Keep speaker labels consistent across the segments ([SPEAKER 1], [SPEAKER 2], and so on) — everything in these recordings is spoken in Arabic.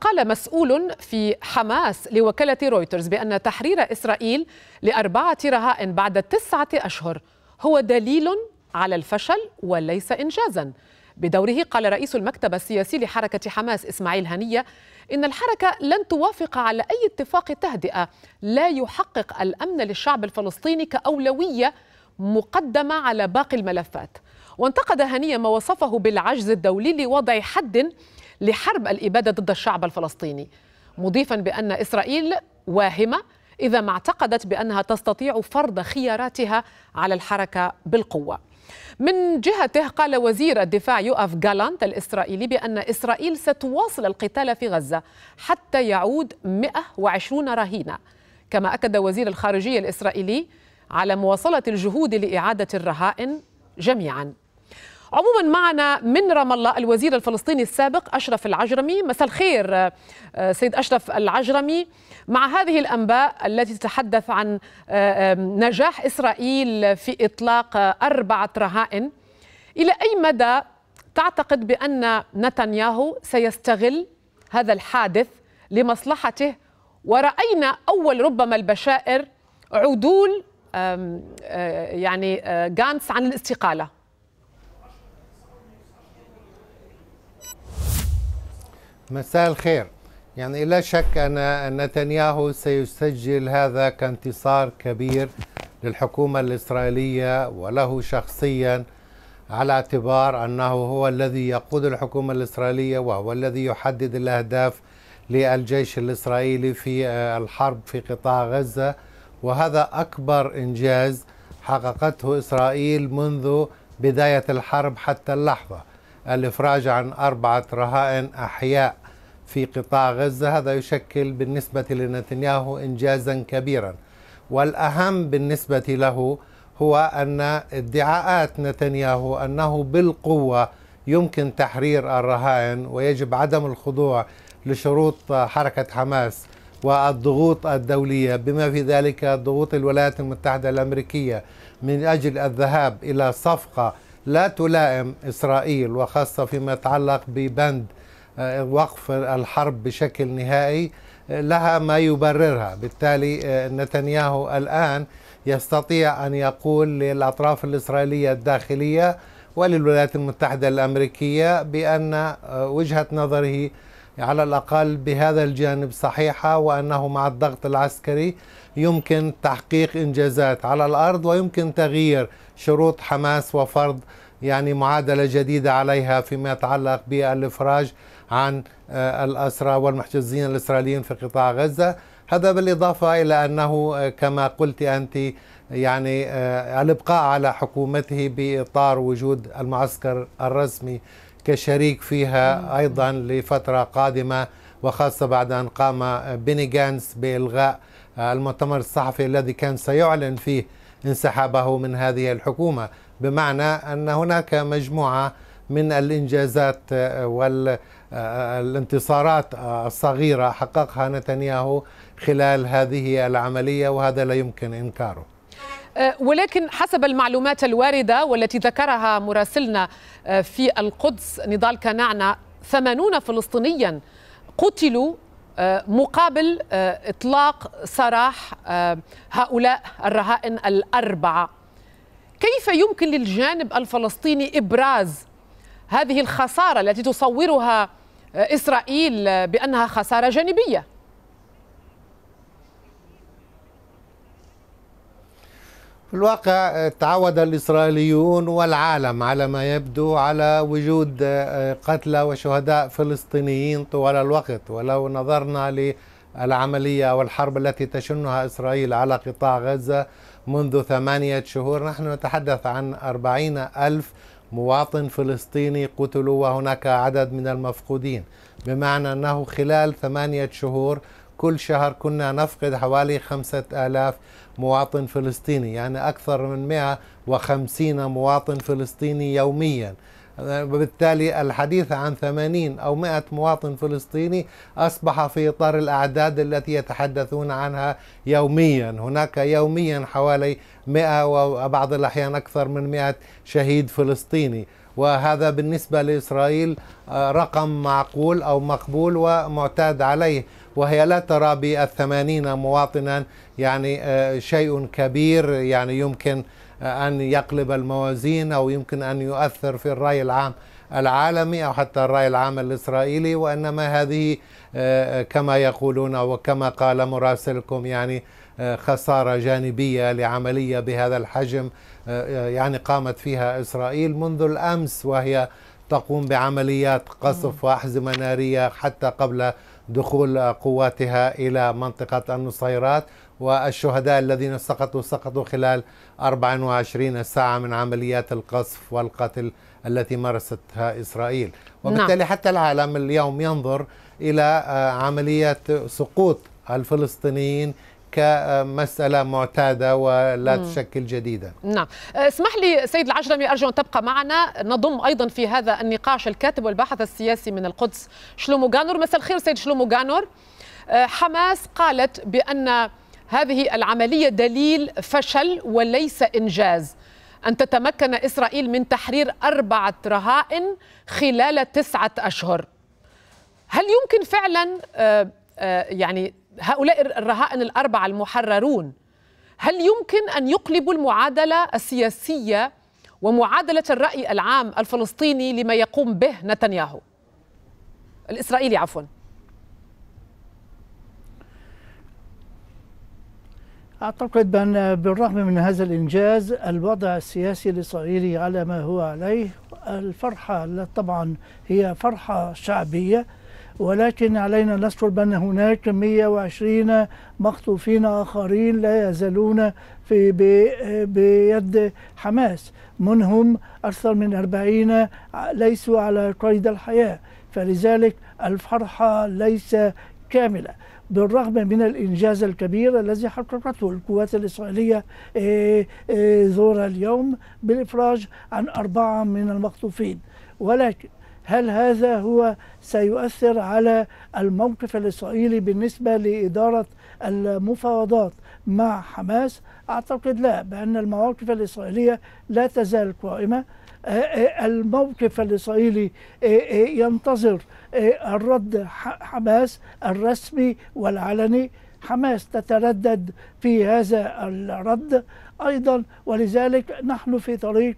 [SPEAKER 1] قال مسؤول في حماس لوكالة رويترز بأن تحرير إسرائيل لأربعة رهائن بعد تسعة أشهر هو دليل على الفشل وليس إنجازا بدوره قال رئيس المكتب السياسي لحركة حماس إسماعيل هنية إن الحركة لن توافق على أي اتفاق تهدئة لا يحقق الأمن للشعب الفلسطيني كأولوية مقدمة على باقي الملفات وانتقد هنية ما وصفه بالعجز الدولي لوضع حد لحرب الإبادة ضد الشعب الفلسطيني مضيفا بأن إسرائيل واهمة إذا ما اعتقدت بأنها تستطيع فرض خياراتها على الحركة بالقوة من جهته قال وزير الدفاع يؤف جالانت الإسرائيلي بأن إسرائيل ستواصل القتال في غزة حتى يعود 120 رهينة كما أكد وزير الخارجية الإسرائيلي على مواصلة الجهود لإعادة الرهائن جميعاً عموما معنا من رام الله الوزير الفلسطيني السابق أشرف العجرمي مساء الخير آه، سيد أشرف العجرمي مع هذه الأنباء التي تتحدث عن آه، نجاح إسرائيل في إطلاق آه، أربعة رهائن إلى أي مدى تعتقد بأن نتنياهو سيستغل هذا الحادث لمصلحته ورأينا أول ربما البشائر عدول يعني غانتس عن الاستقالة
[SPEAKER 2] مساء الخير يعني لا شك أن نتنياهو سيسجل هذا كانتصار كبير للحكومة الإسرائيلية وله شخصيا على اعتبار أنه هو الذي يقود الحكومة الإسرائيلية وهو الذي يحدد الأهداف للجيش الإسرائيلي في آه، الحرب في قطاع غزة وهذا أكبر إنجاز حققته إسرائيل منذ بداية الحرب حتى اللحظة الإفراج عن أربعة رهائن أحياء في قطاع غزة هذا يشكل بالنسبة لنتنياهو إنجازا كبيرا والأهم بالنسبة له هو أن ادعاءات نتنياهو أنه بالقوة يمكن تحرير الرهائن ويجب عدم الخضوع لشروط حركة حماس والضغوط الدولية بما في ذلك ضغوط الولايات المتحدة الأمريكية من أجل الذهاب إلى صفقة لا تلائم إسرائيل وخاصة فيما يتعلق ببند آه، وقف الحرب بشكل نهائي آه، لها ما يبررها بالتالي آه، نتنياهو الآن يستطيع أن يقول للأطراف الإسرائيلية الداخلية وللولايات المتحدة الأمريكية بأن وجهة نظره على الأقل بهذا الجانب صحيحة وأنه مع الضغط العسكري يمكن تحقيق إنجازات على الأرض ويمكن تغيير شروط حماس وفرض يعني معادلة جديدة عليها فيما يتعلق بالإفراج عن آه، الأسرى والمحتجزين الإسرائيليين في قطاع غزة هذا بالإضافة إلى أنه آه، كما قلت أنت يعني آه، الإبقاء على حكومته بإطار وجود المعسكر الرسمي كشريك فيها أيضا لفترة قادمة وخاصة بعد أن قام بيني جانس بإلغاء المؤتمر الصحفي الذي كان سيعلن فيه انسحابه من هذه الحكومة بمعنى أن هناك مجموعة من الإنجازات وال الانتصارات الصغيرة حققها نتنياهو خلال هذه العملية وهذا لا يمكن إنكاره
[SPEAKER 1] أه، ولكن حسب المعلومات الواردة والتي ذكرها مراسلنا أه، في القدس نضال كنعنا ثمانون فلسطينيا قتلوا أه، مقابل إطلاق سراح هؤلاء الرهائن الأربعة كيف يمكن للجانب الفلسطيني إبراز هذه الخسارة التي تصورها إسرائيل بأنها خسارة جانبية
[SPEAKER 2] في الواقع تعود الإسرائيليون والعالم على ما يبدو على وجود آه، قتلى وشهداء فلسطينيين طوال الوقت ولو نظرنا للعملية والحرب التي تشنها إسرائيل على قطاع غزة منذ ثمانية شهور نحن نتحدث عن أربعين ألف مواطن فلسطيني قتلوا وهناك عدد من المفقودين بمعنى أنه خلال ثمانية شهور كل شهر كنا نفقد حوالي خمسة آلاف مواطن فلسطيني يعني أكثر من 150 مواطن فلسطيني يومياً وبالتالي الحديث عن 80 أو 100 مواطن فلسطيني أصبح في إطار الأعداد التي يتحدثون عنها يوميا هناك يوميا حوالي 100 وبعض الأحيان أكثر من 100 شهيد فلسطيني وهذا بالنسبة لإسرائيل آه، رقم معقول أو مقبول ومعتاد عليه وهي لا ترى بالثمانين مواطنا يعني آه، شيء كبير يعني يمكن أن يقلب الموازين أو يمكن أن يؤثر في الرأي العام العالمي أو حتى الرأي العام الإسرائيلي وإنما هذه آه، آه، كما يقولون وكما قال مراسلكم يعني آه، خسارة جانبية لعملية بهذا الحجم يعني قامت فيها إسرائيل منذ الأمس وهي تقوم بعمليات قصف وأحزمة نارية حتى قبل دخول قواتها إلى منطقة النصيرات والشهداء الذين سقطوا سقطوا خلال 24 ساعة من عمليات القصف والقتل التي مارستها إسرائيل نعم. وبالتالي حتى العالم اليوم ينظر إلى آه، عملية سقوط الفلسطينيين كمسألة معتادة ولا مم. تشكل جديدا
[SPEAKER 1] نعم آه، اسمح لي سيد العجرمي أرجو أن تبقى معنا نضم أيضا في هذا النقاش الكاتب والباحث السياسي من القدس شلومو جانور مساء الخير سيد شلومو جانور آه، حماس قالت بأن هذه العملية دليل فشل وليس إنجاز أن تتمكن إسرائيل من تحرير أربعة رهائن خلال تسعة أشهر هل يمكن فعلا آه، آه، يعني هؤلاء الرهائن الأربعة المحررون هل يمكن أن يقلبوا المعادلة السياسية ومعادلة الرأي العام الفلسطيني لما يقوم به نتنياهو الإسرائيلي عفواً
[SPEAKER 3] أعتقد بأن بالرغم من هذا الإنجاز الوضع السياسي الإسرائيلي على ما هو عليه الفرحة طبعا هي فرحة شعبية ولكن علينا نذكر بأن هناك 120 مخطوفين آخرين لا يزالون في بيد حماس منهم أكثر من 40 ليسوا على قيد الحياة فلذلك الفرحة ليس كاملة بالرغم من الإنجاز الكبير الذي حققته القوات الإسرائيلية ذور إيه، إيه، اليوم بالإفراج عن أربعة من المخطوفين ولكن هل هذا هو سيؤثر على الموقف الإسرائيلي بالنسبة لإدارة المفاوضات مع حماس؟ أعتقد لا بأن المواقف الإسرائيلية لا تزال قائمة آه، آه، الموقف الإسرائيلي آه، ينتظر الرد حماس الرسمي والعلني حماس تتردد في هذا الرد ايضا ولذلك نحن في طريق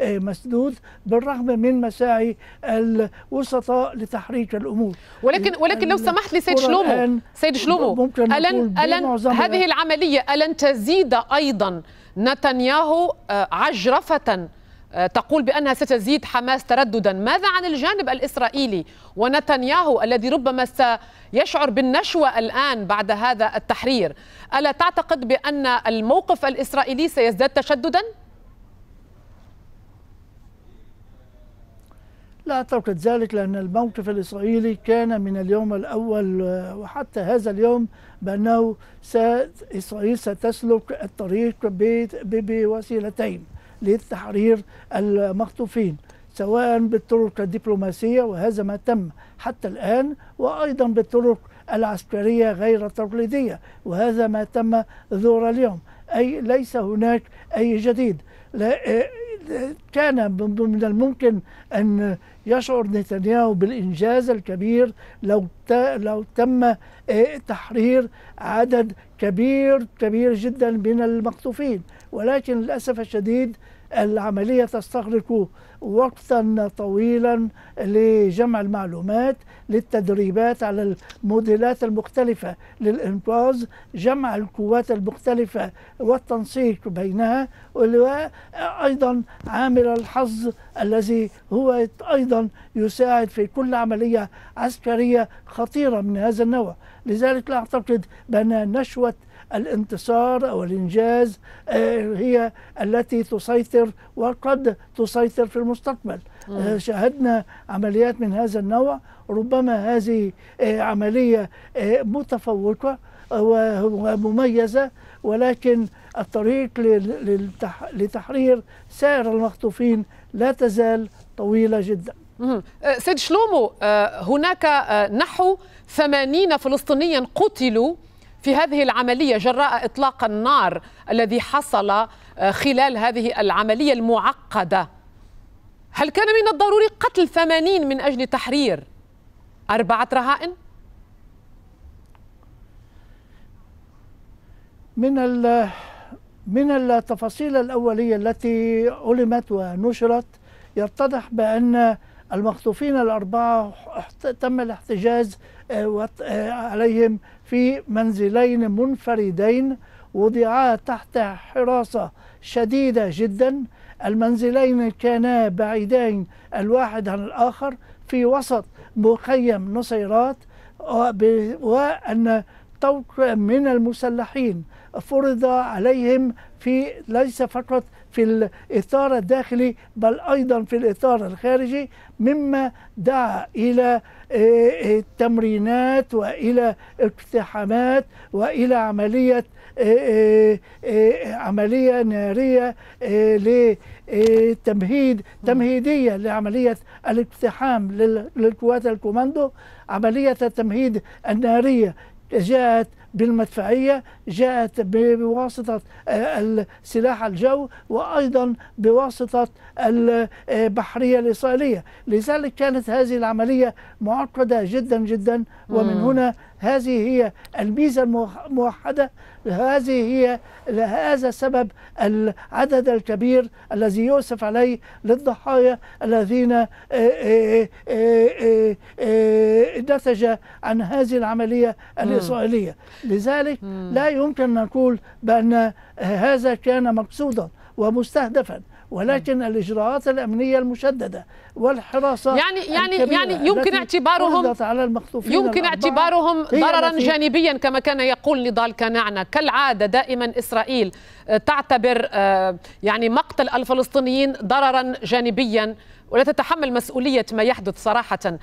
[SPEAKER 3] مسدود بالرغم من مساعي الوسطاء لتحريك الامور ولكن ولكن لو سمحت لسيد شلومو سيد شلومو ممكن الن الن هذه
[SPEAKER 1] العمليه الن تزيد ايضا نتنياهو عجرفه آه، تقول بأنها ستزيد حماس ترددا ماذا عن الجانب الإسرائيلي ونتنياهو الذي ربما سيشعر بالنشوة الآن بعد هذا التحرير ألا تعتقد بأن الموقف الإسرائيلي سيزداد تشددا؟
[SPEAKER 3] لا أعتقد ذلك لأن الموقف الإسرائيلي كان من اليوم الأول آه، وحتى هذا اليوم بأنه إسرائيل ستسلك الطريق بوسيلتين لتحرير المخطوفين سواء بالطرق الدبلوماسية وهذا ما تم حتى الآن وأيضا بالطرق العسكرية غير التقليدية وهذا ما تم ظهور اليوم أي ليس هناك أي جديد كان من الممكن أن يشعر نتنياهو بالإنجاز الكبير لو لو تم آه، تحرير عدد كبير كبير جدا من المقطوفين ولكن للأسف الشديد العملية تستغرق وقتا طويلا لجمع المعلومات للتدريبات على الموديلات المختلفة للإنقاذ جمع القوات المختلفة والتنسيق بينها وأيضا عامل الحظ الذي هو أيضا يساعد في كل عملية عسكرية خطيرة من هذا النوع لذلك لا أعتقد بأن نشوة الانتصار أو الإنجاز آه، هي التي تسيطر وقد تسيطر في المستقبل آه، شاهدنا عمليات من هذا النوع ربما هذه آه، عملية متفوقة ومميزة ولكن الطريق لتحرير سائر المخطوفين لا تزال
[SPEAKER 1] طويلة جدا سيد شلومو هناك نحو 80 فلسطينيا قتلوا في هذه العملية جراء إطلاق النار الذي حصل آه، خلال هذه العملية المعقدة هل كان من الضروري قتل ثمانين من أجل تحرير أربعة رهائن؟ من
[SPEAKER 3] من التفاصيل الأولية التي علمت ونشرت يتضح بأن المخطوفين الأربعة تم الاحتجاز آه، آه، عليهم في منزلين منفردين وضعا تحت حراسة شديدة جدا المنزلين كانا بعيدين الواحد عن الآخر في وسط مخيم نصيرات وأن طوق من المسلحين فرض عليهم في ليس فقط في الإطار الداخلي بل أيضا في الإطار الخارجي مما دعا إلى آه، آه، التمرينات وإلى اقتحامات وإلى عملية آه، عملية نارية لتمهيد تمهيدية لعملية الاقتحام للقوات الكوماندو عملية التمهيد النارية جاءت بالمدفعية جاءت بواسطة آه، السلاح الجو وأيضا بواسطة البحرية آه، الإسرائيلية لذلك كانت هذه العملية معقدة جدا جدا ومن هنا هذه هي الميزة الموحدة هذه هي هذا سبب العدد الكبير الذي يؤسف عليه للضحايا الذين آه، نتج عن هذه العملية الإسرائيلية لذلك مم. لا يمكن أن نقول بأن هذا كان مقصودا ومستهدفا ولكن مم. الاجراءات الامنيه المشدده
[SPEAKER 1] والحراسه يعني يعني يعني يمكن اعتبارهم على
[SPEAKER 3] المخطوفين يمكن اعتبارهم ضررا جانبيا
[SPEAKER 1] كما كان يقول نضال كنعنه كالعاده دائما اسرائيل آه، تعتبر آه، يعني مقتل الفلسطينيين ضررا جانبيا ولا تتحمل مسؤوليه ما يحدث صراحه